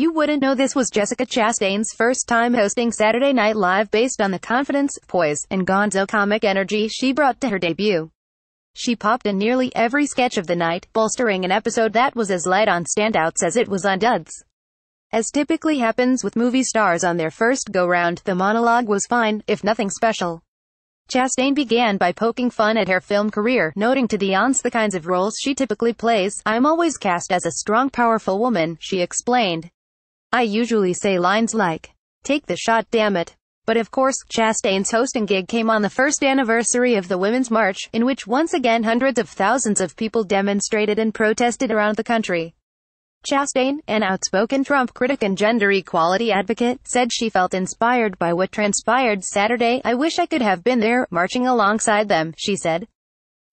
You wouldn't know this was Jessica Chastain's first time hosting Saturday Night Live based on the confidence, poise, and gonzo comic energy she brought to her debut. She popped in nearly every sketch of the night, bolstering an episode that was as light on standouts as it was on duds. As typically happens with movie stars on their first go-round, the monologue was fine, if nothing special. Chastain began by poking fun at her film career, noting to the aunts the kinds of roles she typically plays. I'm always cast as a strong, powerful woman, she explained. I usually say lines like, take the shot damn it. But of course, Chastain's hosting gig came on the first anniversary of the Women's March, in which once again hundreds of thousands of people demonstrated and protested around the country. Chastain, an outspoken Trump critic and gender equality advocate, said she felt inspired by what transpired Saturday. I wish I could have been there, marching alongside them, she said.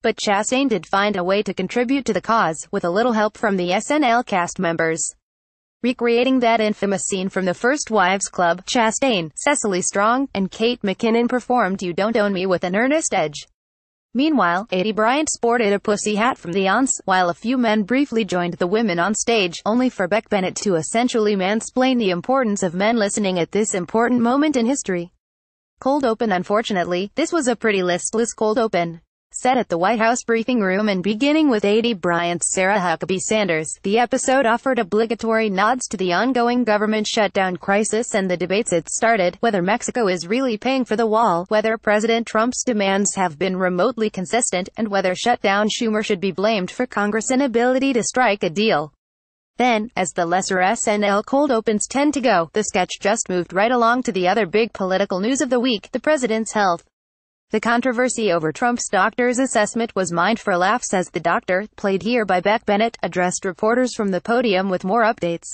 But Chastain did find a way to contribute to the cause, with a little help from the SNL cast members recreating that infamous scene from the First Wives Club, Chastain, Cecily Strong, and Kate McKinnon performed You Don't Own Me with an earnest edge. Meanwhile, Eddie Bryant sported a pussy hat from the aunts, while a few men briefly joined the women on stage, only for Beck Bennett to essentially mansplain the importance of men listening at this important moment in history. Cold Open Unfortunately, this was a pretty listless cold open set at the White House briefing room and beginning with A.D. Bryant's Sarah Huckabee Sanders. The episode offered obligatory nods to the ongoing government shutdown crisis and the debates it started, whether Mexico is really paying for the wall, whether President Trump's demands have been remotely consistent, and whether shutdown Schumer should be blamed for Congress' inability to strike a deal. Then, as the lesser SNL cold opens tend to go, the sketch just moved right along to the other big political news of the week, the president's health. The controversy over Trump's doctor's assessment was mined for laughs as the doctor, played here by Beck Bennett, addressed reporters from the podium with more updates.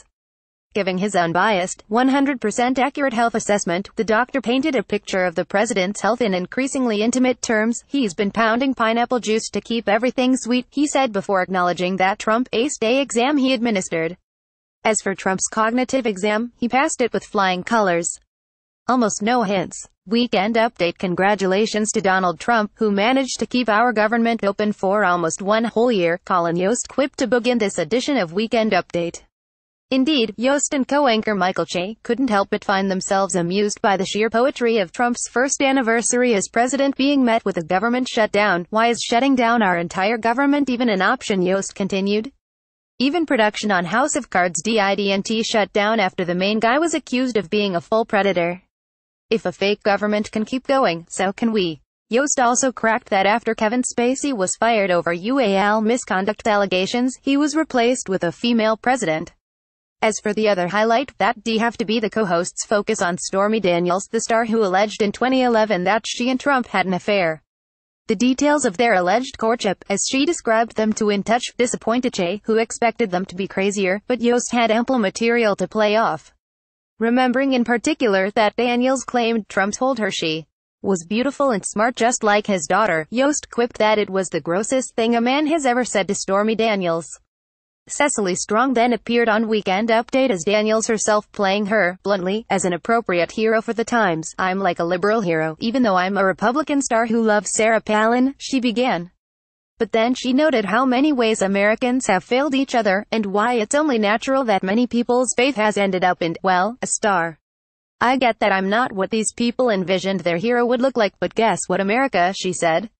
Giving his unbiased, 100% accurate health assessment, the doctor painted a picture of the president's health in increasingly intimate terms. He's been pounding pineapple juice to keep everything sweet, he said before acknowledging that Trump ACE day exam he administered. As for Trump's cognitive exam, he passed it with flying colors. Almost no hints. Weekend update Congratulations to Donald Trump, who managed to keep our government open for almost one whole year, Colin Yost quipped to begin this edition of Weekend Update. Indeed, Yost and co-anchor Michael Che couldn't help but find themselves amused by the sheer poetry of Trump's first anniversary as president being met with a government shutdown. Why is shutting down our entire government even an option? Yost continued. Even production on House of Cards didn't shut down after the main guy was accused of being a full predator. If a fake government can keep going, so can we. Yost also cracked that after Kevin Spacey was fired over UAL misconduct allegations, he was replaced with a female president. As for the other highlight, that D have to be the co-hosts focus on Stormy Daniels, the star who alleged in 2011 that she and Trump had an affair. The details of their alleged courtship, as she described them to In Touch, disappointed Che, who expected them to be crazier, but Yost had ample material to play off remembering in particular that Daniels claimed Trump told her she was beautiful and smart just like his daughter. Yost quipped that it was the grossest thing a man has ever said to Stormy Daniels. Cecily Strong then appeared on Weekend Update as Daniels herself playing her, bluntly, as an appropriate hero for the times. I'm like a liberal hero, even though I'm a Republican star who loves Sarah Palin, she began. But then she noted how many ways Americans have failed each other, and why it's only natural that many people's faith has ended up in, well, a star. I get that I'm not what these people envisioned their hero would look like, but guess what America, she said.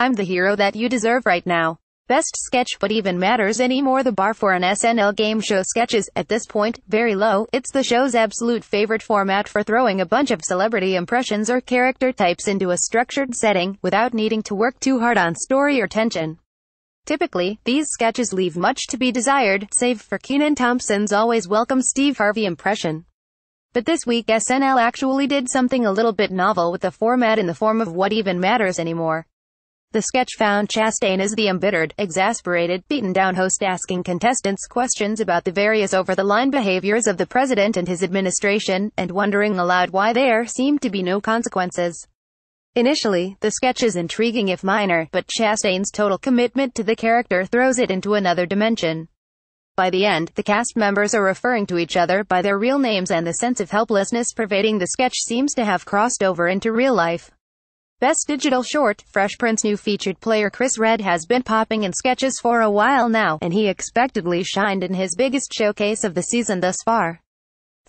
I'm the hero that you deserve right now. Best sketch but even matters anymore the bar for an SNL game show sketch is, at this point, very low, it's the show's absolute favorite format for throwing a bunch of celebrity impressions or character types into a structured setting, without needing to work too hard on story or tension. Typically, these sketches leave much to be desired, save for Keenan Thompson's always welcome Steve Harvey impression. But this week SNL actually did something a little bit novel with the format in the form of What Even Matters Anymore. The sketch found Chastain as the embittered, exasperated, beaten-down host asking contestants questions about the various over-the-line behaviors of the president and his administration, and wondering aloud why there seemed to be no consequences. Initially, the sketch is intriguing if minor, but Chastain's total commitment to the character throws it into another dimension. By the end, the cast members are referring to each other by their real names and the sense of helplessness pervading the sketch seems to have crossed over into real life. Best Digital Short, Fresh Prince new featured player Chris Red has been popping in sketches for a while now, and he expectedly shined in his biggest showcase of the season thus far.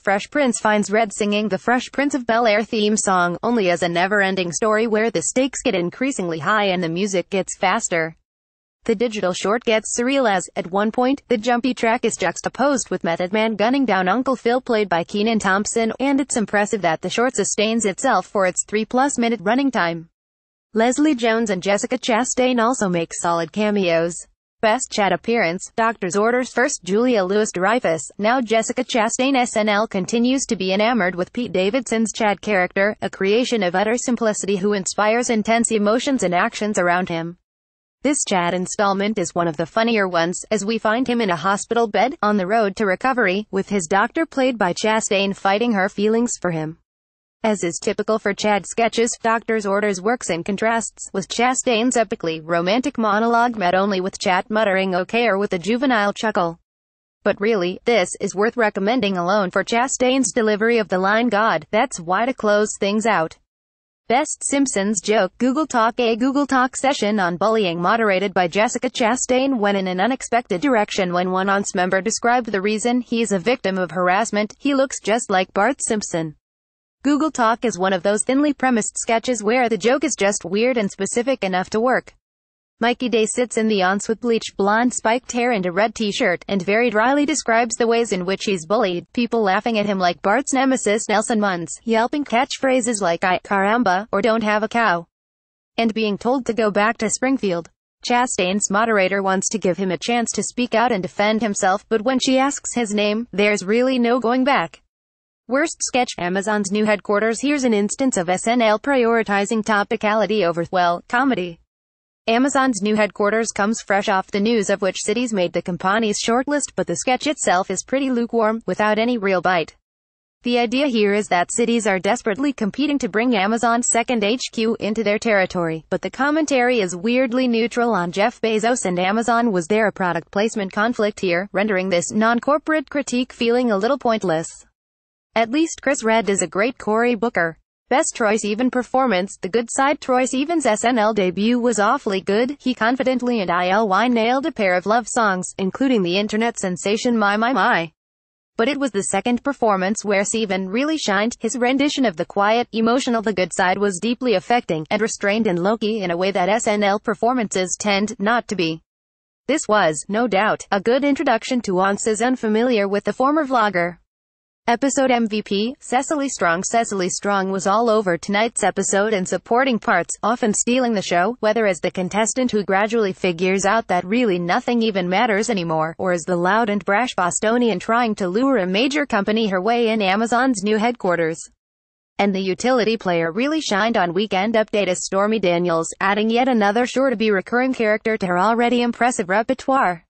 Fresh Prince finds Red singing the Fresh Prince of Bel-Air theme song, only as a never-ending story where the stakes get increasingly high and the music gets faster. The digital short gets surreal as, at one point, the jumpy track is juxtaposed with Method Man gunning down Uncle Phil played by Keenan Thompson, and it's impressive that the short sustains itself for its 3-plus minute running time. Leslie Jones and Jessica Chastain also make solid cameos. Best Chat appearance, Doctor's Orders First Julia Louis-Dreyfus, now Jessica Chastain SNL continues to be enamored with Pete Davidson's Chad character, a creation of utter simplicity who inspires intense emotions and actions around him. This Chad installment is one of the funnier ones, as we find him in a hospital bed, on the road to recovery, with his doctor played by Chastain fighting her feelings for him. As is typical for Chad sketches, Doctor's Orders works in contrasts, with Chastain's epically romantic monologue met only with Chad muttering okay or with a juvenile chuckle. But really, this is worth recommending alone for Chastain's delivery of the line God, that's why to close things out. Best Simpsons Joke Google Talk A Google Talk session on bullying moderated by Jessica Chastain went in an unexpected direction when one ONCE member described the reason he's a victim of harassment, he looks just like Bart Simpson. Google Talk is one of those thinly premised sketches where the joke is just weird and specific enough to work. Mikey Day sits in the aunts with bleached blonde spiked hair and a red t-shirt, and very dryly describes the ways in which he's bullied, people laughing at him like Bart's nemesis Nelson Muntz, yelping catchphrases like I, caramba, or don't have a cow, and being told to go back to Springfield. Chastain's moderator wants to give him a chance to speak out and defend himself, but when she asks his name, there's really no going back. Worst sketch, Amazon's new headquarters Here's an instance of SNL prioritizing topicality over, well, comedy. Amazon's new headquarters comes fresh off the news of which cities made the company's shortlist but the sketch itself is pretty lukewarm, without any real bite. The idea here is that cities are desperately competing to bring Amazon's second HQ into their territory, but the commentary is weirdly neutral on Jeff Bezos and Amazon was there a product placement conflict here, rendering this non-corporate critique feeling a little pointless. At least Chris Redd is a great Cory Booker. Best Troy's even performance, the good side Troy's even's SNL debut was awfully good, he confidently and ILY nailed a pair of love songs, including the internet sensation My My My. But it was the second performance where Steven really shined, his rendition of the quiet, emotional The Good Side was deeply affecting, and restrained in Loki in a way that SNL performances tend not to be. This was, no doubt, a good introduction to Once unfamiliar with the former vlogger. Episode MVP, Cecily Strong Cecily Strong was all over tonight's episode and supporting parts, often stealing the show, whether as the contestant who gradually figures out that really nothing even matters anymore, or as the loud and brash Bostonian trying to lure a major company her way in Amazon's new headquarters. And the utility player really shined on Weekend Update as Stormy Daniels, adding yet another sure-to-be recurring character to her already impressive repertoire.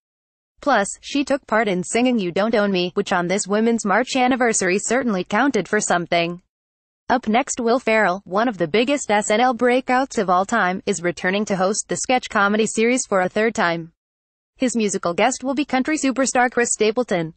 Plus, she took part in singing You Don't Own Me, which on this Women's March anniversary certainly counted for something. Up next Will Ferrell, one of the biggest SNL breakouts of all time, is returning to host the sketch comedy series for a third time. His musical guest will be country superstar Chris Stapleton.